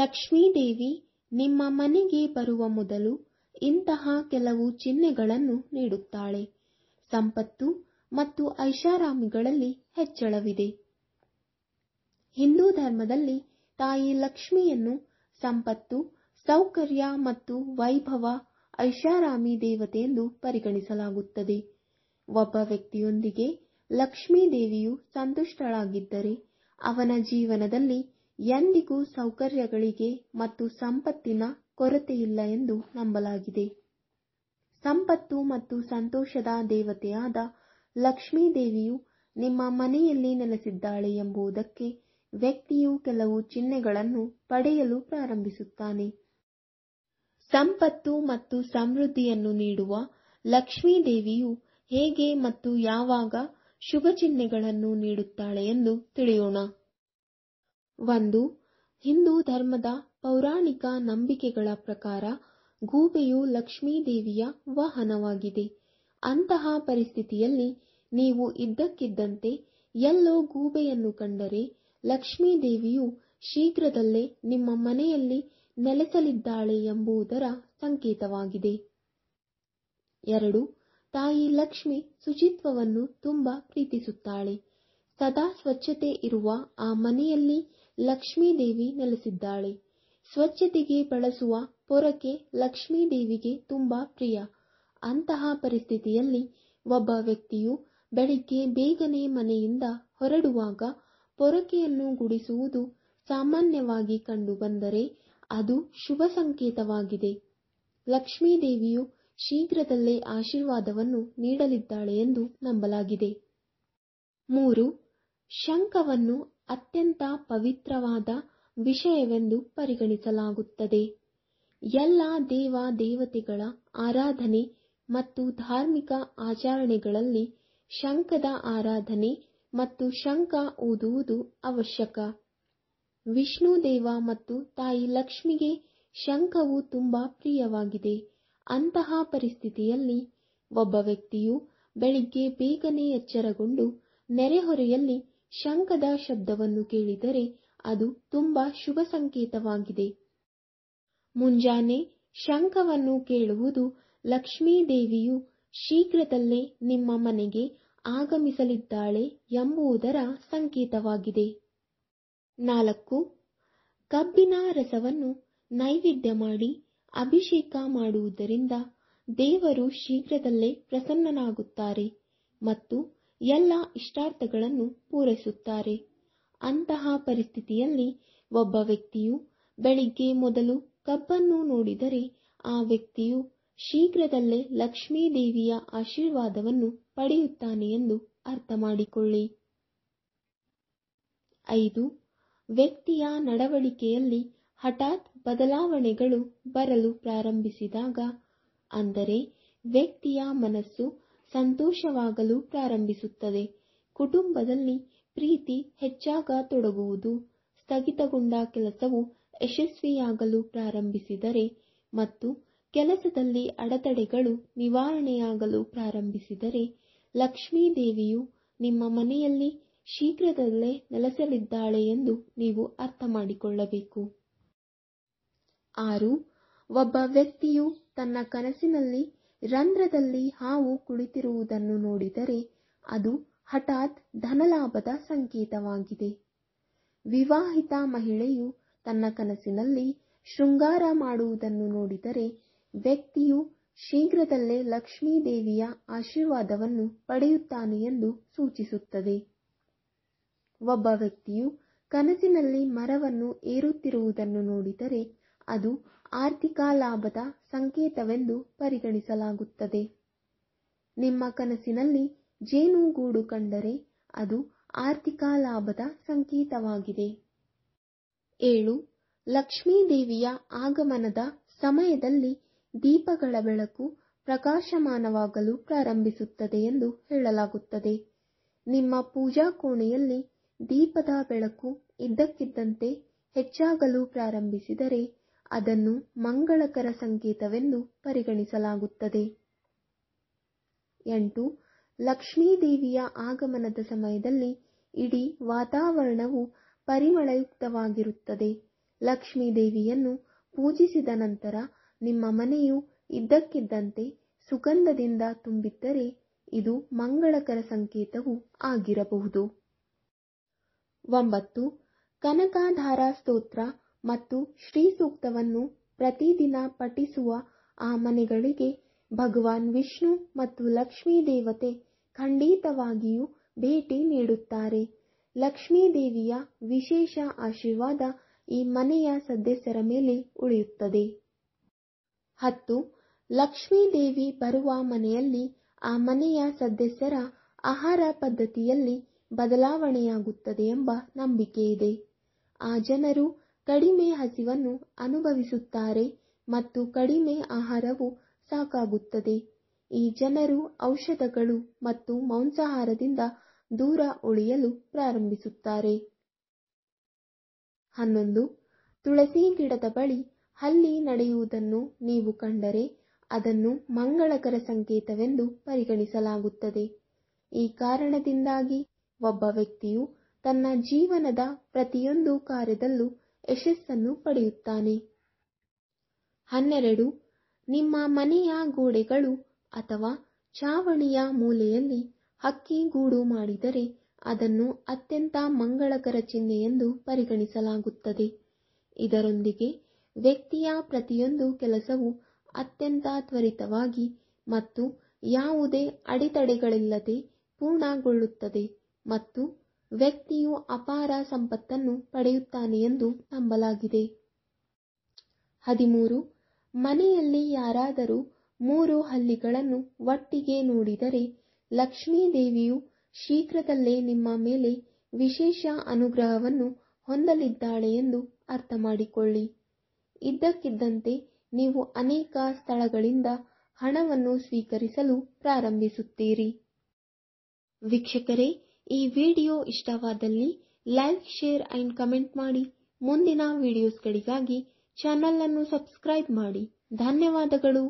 ಲಕ್ಷ್ಮೀದೇವಿ ನಿಮ್ಮ ಮನೆಗೆ ಬರುವ ಮೊದಲು ಇಂತಹ ಕೆಲವು ಚಿಹ್ನೆಗಳನ್ನು ನೀಡುತ್ತಾಳೆ ಸಂಪತ್ತು ಮತ್ತು ಐಷಾರಾಮಿಗಳಲ್ಲಿ ಹೆಚ್ಚಳವಿದೆ ಹಿಂದೂ ಧರ್ಮದಲ್ಲಿ ತಾಯಿ ಲಕ್ಷ್ಮಿಯನ್ನು ಸಂಪತ್ತು ಸೌಕರ್ಯ ಮತ್ತು ವೈಭವ ಐಷಾರಾಮಿ ಎಂದು ಪರಿಗಣಿಸಲಾಗುತ್ತದೆ ಒಬ್ಬ ವ್ಯಕ್ತಿಯೊಂದಿಗೆ ಲಕ್ಷ್ಮೀ ದೇವಿಯು ಸಂತುಷ್ಟಳಾಗಿದ್ದರೆ ಅವನ ಜೀವನದಲ್ಲಿ ಎಂದಿಗೂ ಸೌಕರ್ಯಗಳಿಗೆ ಮತ್ತು ಸಂಪತ್ತಿನ ಕೊರತೆಯಿಲ್ಲ ಎಂದು ನಂಬಲಾಗಿದೆ. ಸಂಪತ್ತು ಮತ್ತು ಸಂತೋಷದ ದೇವತೆಯಾದ ಲಕ್ಷ್ಮೀ ದೇವಿಯು ನಿಮ್ಮ ಮನೆಯಲ್ಲಿ ನೆಲೆಸಿದ್ದಾಳೆ ಎಂಬುದಕ್ಕೆ ವ್ಯಕ್ತಿಯು ಕೆಲವು ಚಿಹ್ನೆಗಳನ್ನು ಪಡೆಯಲು ಪ್ರಾರಂಭಿಸುತ್ತಾನೆ. ಸಂಪತ್ತು ಮತ್ತು ಸಮೃದ್ಧಿಯನ್ನು ನೀಡುವ ಲಕ್ಷ್ಮೀ ದೇವಿಯು ಹೇಗೆ ಮತ್ತು ಯಾವಾಗ ಶುಭ ಚಿಹ್ನೆಗಳನ್ನು ನೀಡುತ್ತಾಳೆ ಎಂದು ತಿಳಿಯೋಣ. ಒಂದು ಹಿಂದೂ ಧರ್ಮದ ಪೌರಾಣಿಕ ನಂಬಿಕೆಗಳ ಪ್ರಕಾರ ಗೂಬೆಯು ಲಕ್ಷ್ಮೀದೇವಿಯ ವಾಹನವಾಗಿದೆ ಅಂತಹ ಪರಿಸ್ಥಿತಿಯಲ್ಲಿ ನೀವು ಇದ್ದಕ್ಕಿದ್ದಂತೆ ಎಲ್ಲೋ ಗೂಬೆಯನ್ನು ಕಂಡರೆ ಲಕ್ಷ್ಮೀದೇವಿಯು ಶೀಘ್ರದಲ್ಲೇ ನಿಮ್ಮ ಮನೆಯಲ್ಲಿ ನೆಲೆಸಲಿದ್ದಾಳೆ ಎಂಬುದರ ಸಂಕೇತವಾಗಿದೆ ಎರಡು ತಾಯಿ ಲಕ್ಷ್ಮಿ ಶುಚಿತ್ವವನ್ನು ತುಂಬಾ ಪ್ರೀತಿಸುತ್ತಾಳೆ ಸದಾ ಸ್ವಚ್ಛತೆ ಇರುವ ಆ ಮನೆಯಲ್ಲಿ ಲಕ್ಷ್ಮೀದೇವಿ ನೆಲೆಸಿದ್ದಾಳೆ ಸ್ವಚ್ಛತೆಗೆ ಬಳಸುವ ಪೊರಕೆ ಲಕ್ಷ್ಮೀದೇವಿಗೆ ತುಂಬಾ ಪ್ರಿಯ ಅಂತಹ ಪರಿಸ್ಥಿತಿಯಲ್ಲಿ ಒಬ್ಬ ವ್ಯಕ್ತಿಯು ಬೆಳಿಗ್ಗೆ ಬೇಗನೆ ಮನೆಯಿಂದ ಹೊರಡುವಾಗ ಪೊರಕೆಯನ್ನು ಗುಡಿಸುವುದು ಸಾಮಾನ್ಯವಾಗಿ ಕಂಡುಬಂದರೆ ಅದು ಶುಭ ಸಂಕೇತವಾಗಿದೆ ಲಕ್ಷ್ಮೀದೇವಿಯು ಶೀಘ್ರದಲ್ಲೇ ಆಶೀರ್ವಾದವನ್ನು ನೀಡಲಿದ್ದಾಳೆ ಎಂದು ನಂಬಲಾಗಿದೆ ಮೂರು ಶಂಖವನ್ನು ಅತ್ಯಂತ ಪವಿತ್ರವಾದ ವಿಷಯವೆಂದು ಪರಿಗಣಿಸಲಾಗುತ್ತದೆ. ಎಲ್ಲ ದೇವ ದೇವತೆಗಳ ಆರಾಧನೆ ಮತ್ತು ಧಾರ್ಮಿಕ ಆಚರಣೆಗಳಲ್ಲಿ ಶಂಖದ ಆರಾಧನೆ ಮತ್ತು ಶಂಖ ಓದುವುದು ಅವಶ್ಯಕ. ವಿಷ್ಣು ದೇವ ಮತ್ತು ತಾಯಿ ಲಕ್ಷ್ಮಿಗೆ ಶಂಖವು ತುಂಬಾ ಪ್ರಿಯವಾಗಿದೆ. ಅಂತಹ ಪರಿಸ್ಥಿತಿಯಲ್ಲಿ ಒಬ್ಬ ವ್ಯಕ್ತಿಯು ಬೆಳಿಗ್ಗೆ ಬೇಗನೆ ಎಚ್ಚರಗೊಂಡು ನೆರೆಹೊರೆಯಲ್ಲಿ ಶಂಖದ ಶಬ್ದವನ್ನು ಕೇಳಿದರೆ ಅದು ತುಂಬಾ ಶುಭ ಸಂಕೇತವಾಗಿದೆ ಮುಂಜಾನೆ ಶಂಖವನ್ನು ಕೇಳುವುದು ಲಕ್ಷ್ಮೀ ದೇವಿಯು ಶೀಘ್ರದಲ್ಲೇ ನಿಮ್ಮ ಮನೆಗೆ ಆಗಮಿಸಲಿದ್ದಾಳೆ ಎಂಬುದರ ಸಂಕೇತವಾಗಿದೆ ನಾಲ್ಕು ಕಬ್ಬಿನ ರಸವನ್ನು ನೈವೇದ್ಯ ಮಾಡಿ ಅಭಿಷೇಕ ಮಾಡುವುದರಿಂದ ದೇವರು ಶೀಘ್ರದಲ್ಲೇ ಪ್ರಸನ್ನನಾಗುತ್ತಾರೆ ಮತ್ತು ಎಲ್ಲ ಇಷ್ಟಾರ್ಥಗಳನ್ನು ಪೂರೈಸುತ್ತಾರೆ ಅಂತಹ ಪರಿಸ್ಥಿತಿಯಲ್ಲಿ ಒಬ್ಬ ವ್ಯಕ್ತಿಯು ಬೆಳಿಗ್ಗೆ ಮೊದಲು ಕಬ್ಬನ್ನು ನೋಡಿದರೆ ಆ ವ್ಯಕ್ತಿಯು ಶೀಘ್ರದಲ್ಲೇ ಲಕ್ಷ್ಮೀ ದೇವಿಯ ಆಶೀರ್ವಾದವನ್ನು ಪಡೆಯುತ್ತಾನೆ ಎಂದು ಅರ್ಥ ಮಾಡಿಕೊಳ್ಳಿ ಐದು ವ್ಯಕ್ತಿಯ ನಡವಳಿಕೆಯಲ್ಲಿ ಹಠಾತ್ ಬದಲಾವಣೆಗಳು ಬರಲು ಪ್ರಾರಂಭಿಸಿದಾಗ ಅಂದರೆ ವ್ಯಕ್ತಿಯ ಮನಸ್ಸು ಸಂತೋಷವಾಗಲು ಪ್ರಾರಂಭಿಸುತ್ತದೆ ಕುಟುಂಬದಲ್ಲಿ ಪ್ರೀತಿ ಹೆಚ್ಚಾಗ ತೊಡಗುವುದು ಸ್ಥಗಿತಗೊಂಡ ಕೆಲಸವು ಯಶಸ್ವಿಯಾಗಲು ಪ್ರಾರಂಭಿಸಿದರೆ ಮತ್ತು ಕೆಲಸದಲ್ಲಿ ಅಡೆತಡೆಗಳು ನಿವಾರಣೆಯಾಗಲು ಪ್ರಾರಂಭಿಸಿದರೆ ಲಕ್ಷ್ಮೀ ದೇವಿಯು ನಿಮ್ಮ ಮನೆಯಲ್ಲಿ ಶೀಘ್ರದಲ್ಲೇ ನೆಲೆಸಲಿದ್ದಾಳೆ ಎಂದು ನೀವು ಮಾಡಿಕೊಳ್ಳಬೇಕು ಆರು ಒಬ್ಬ ವ್ಯಕ್ತಿಯು ತನ್ನ ಕನಸಿನಲ್ಲಿ ರಂಧ್ರದಲ್ಲಿ ಹಾವು ಕುಳಿತಿರುವುದನ್ನು ನೋಡಿದರೆ ಅದು ಹಠಾತ್ ಧನಲಾಭದ ಸಂಕೇತವಾಗಿದೆ ವಿವಾಹಿತ ಮಹಿಳೆಯು ತನ್ನ ಕನಸಿನಲ್ಲಿ ಶೃಂಗಾರ ಮಾಡುವುದನ್ನು ನೋಡಿದರೆ ವ್ಯಕ್ತಿಯು ಶೀಘ್ರದಲ್ಲೇ ಲಕ್ಷ್ಮೀ ದೇವಿಯ ಆಶೀರ್ವಾದವನ್ನು ಪಡೆಯುತ್ತಾನೆ ಎಂದು ಸೂಚಿಸುತ್ತದೆ ಒಬ್ಬ ವ್ಯಕ್ತಿಯು ಕನಸಿನಲ್ಲಿ ಮರವನ್ನು ಏರುತ್ತಿರುವುದನ್ನು ನೋಡಿದರೆ ಅದು ಆರ್ಥಿಕ ಲಾಭದ ಸಂಕೇತವೆಂದು ಪರಿಗಣಿಸಲಾಗುತ್ತದೆ ನಿಮ್ಮ ಕನಸಿನಲ್ಲಿ ಜೇನುಗೂಡು ಕಂಡರೆ ಅದು ಆರ್ಥಿಕ ಲಾಭದ ಸಂಕೇತವಾಗಿದೆ ಏಳು ಲಕ್ಷ್ಮೀದೇವಿಯ ಆಗಮನದ ಸಮಯದಲ್ಲಿ ದೀಪಗಳ ಬೆಳಕು ಪ್ರಕಾಶಮಾನವಾಗಲು ಪ್ರಾರಂಭಿಸುತ್ತದೆ ಎಂದು ಹೇಳಲಾಗುತ್ತದೆ ನಿಮ್ಮ ಪೂಜಾ ಕೋಣೆಯಲ್ಲಿ ದೀಪದ ಬೆಳಕು ಇದ್ದಕ್ಕಿದ್ದಂತೆ ಹೆಚ್ಚಾಗಲು ಪ್ರಾರಂಭಿಸಿದರೆ ಅದನ್ನು ಮಂಗಳಕರ ಸಂಕೇತವೆಂದು ಪರಿಗಣಿಸಲಾಗುತ್ತದೆ ಎಂಟು ಲಕ್ಷ್ಮೀದೇವಿಯ ಆಗಮನದ ಸಮಯದಲ್ಲಿ ಇಡೀ ವಾತಾವರಣವು ಪರಿಮಳಯುಕ್ತವಾಗಿರುತ್ತದೆ ಲಕ್ಷ್ಮೀದೇವಿಯನ್ನು ಪೂಜಿಸಿದ ನಂತರ ನಿಮ್ಮ ಮನೆಯು ಇದ್ದಕ್ಕಿದ್ದಂತೆ ಸುಗಂಧದಿಂದ ತುಂಬಿದ್ದರೆ ಇದು ಮಂಗಳಕರ ಸಂಕೇತವೂ ಆಗಿರಬಹುದು ಒಂಬತ್ತು ಕನಕಾಧಾರ ಸ್ತೋತ್ರ ಮತ್ತು ಶ್ರೀ ಸೂಕ್ತವನ್ನು ಪ್ರತಿದಿನ ಪಠಿಸುವ ಆ ಮನೆಗಳಿಗೆ ಭಗವಾನ್ ವಿಷ್ಣು ಮತ್ತು ಲಕ್ಷ್ಮೀ ದೇವತೆ ಖಂಡಿತವಾಗಿಯೂ ಭೇಟಿ ನೀಡುತ್ತಾರೆ ಲಕ್ಷ್ಮೀ ದೇವಿಯ ವಿಶೇಷ ಆಶೀರ್ವಾದ ಈ ಮನೆಯ ಸದಸ್ಯರ ಮೇಲೆ ಉಳಿಯುತ್ತದೆ ಹತ್ತು ಲಕ್ಷ್ಮೀ ದೇವಿ ಬರುವ ಮನೆಯಲ್ಲಿ ಆ ಮನೆಯ ಸದಸ್ಯರ ಆಹಾರ ಪದ್ಧತಿಯಲ್ಲಿ ಬದಲಾವಣೆಯಾಗುತ್ತದೆ ಎಂಬ ನಂಬಿಕೆ ಇದೆ ಆ ಜನರು ಕಡಿಮೆ ಹಸಿವನ್ನು ಅನುಭವಿಸುತ್ತಾರೆ ಮತ್ತು ಕಡಿಮೆ ಆಹಾರವು ಸಾಕಾಗುತ್ತದೆ ಈ ಜನರು ಔಷಧಗಳು ಮತ್ತು ಮಾಂಸಾಹಾರದಿಂದ ದೂರ ಉಳಿಯಲು ಪ್ರಾರಂಭಿಸುತ್ತಾರೆ ಹನ್ನೊಂದು ತುಳಸಿ ಗಿಡದ ಬಳಿ ಹಲ್ಲಿ ನಡೆಯುವುದನ್ನು ನೀವು ಕಂಡರೆ ಅದನ್ನು ಮಂಗಳಕರ ಸಂಕೇತವೆಂದು ಪರಿಗಣಿಸಲಾಗುತ್ತದೆ ಈ ಕಾರಣದಿಂದಾಗಿ ಒಬ್ಬ ವ್ಯಕ್ತಿಯು ತನ್ನ ಜೀವನದ ಪ್ರತಿಯೊಂದು ಕಾರ್ಯದಲ್ಲೂ ಯಶಸ್ಸನ್ನು ಪಡೆಯುತ್ತಾನೆ ಹನ್ನೆರಡು ನಿಮ್ಮ ಮನೆಯ ಗೋಡೆಗಳು ಅಥವಾ ಚಾವಣಿಯ ಮೂಲೆಯಲ್ಲಿ ಹಕ್ಕಿ ಗೂಡು ಮಾಡಿದರೆ ಅದನ್ನು ಅತ್ಯಂತ ಮಂಗಳಕರ ಚಿಹ್ನೆ ಎಂದು ಪರಿಗಣಿಸಲಾಗುತ್ತದೆ ಇದರೊಂದಿಗೆ ವ್ಯಕ್ತಿಯ ಪ್ರತಿಯೊಂದು ಕೆಲಸವು ಅತ್ಯಂತ ತ್ವರಿತವಾಗಿ ಮತ್ತು ಯಾವುದೇ ಅಡೆತಡೆಗಳಿಲ್ಲದೆ ಪೂರ್ಣಗೊಳ್ಳುತ್ತದೆ ಮತ್ತು ವ್ಯಕ್ತಿಯು ಅಪಾರ ಸಂಪತ್ತನ್ನು ಪಡೆಯುತ್ತಾನೆ ಎಂದು ನಂಬಲಾಗಿದೆ ಹದಿಮೂರು ಮನೆಯಲ್ಲಿ ಯಾರಾದರೂ ಮೂರು ಹಲ್ಲಿಗಳನ್ನು ಒಟ್ಟಿಗೆ ನೋಡಿದರೆ ಲಕ್ಷ್ಮೀದೇವಿಯು ಶೀಘ್ರದಲ್ಲೇ ನಿಮ್ಮ ಮೇಲೆ ವಿಶೇಷ ಅನುಗ್ರಹವನ್ನು ಹೊಂದಲಿದ್ದಾಳೆ ಎಂದು ಅರ್ಥ ಮಾಡಿಕೊಳ್ಳಿ ಇದ್ದಕ್ಕಿದ್ದಂತೆ ನೀವು ಅನೇಕ ಸ್ಥಳಗಳಿಂದ ಹಣವನ್ನು ಸ್ವೀಕರಿಸಲು ಪ್ರಾರಂಭಿಸುತ್ತೀರಿ ವೀಕ್ಷಕರೇ ಈ ವಿಡಿಯೋ ಇಷ್ಟವಾದಲ್ಲಿ ಲೈಕ್ ಶೇರ್ ಅಂಡ್ ಕಮೆಂಟ್ ಮಾಡಿ ಮುಂದಿನ ವಿಡಿಯೋಸ್ಗಳಿಗಾಗಿ ಅನ್ನು ಸಬ್ಸ್ಕ್ರೈಬ್ ಮಾಡಿ ಧನ್ಯವಾದಗಳು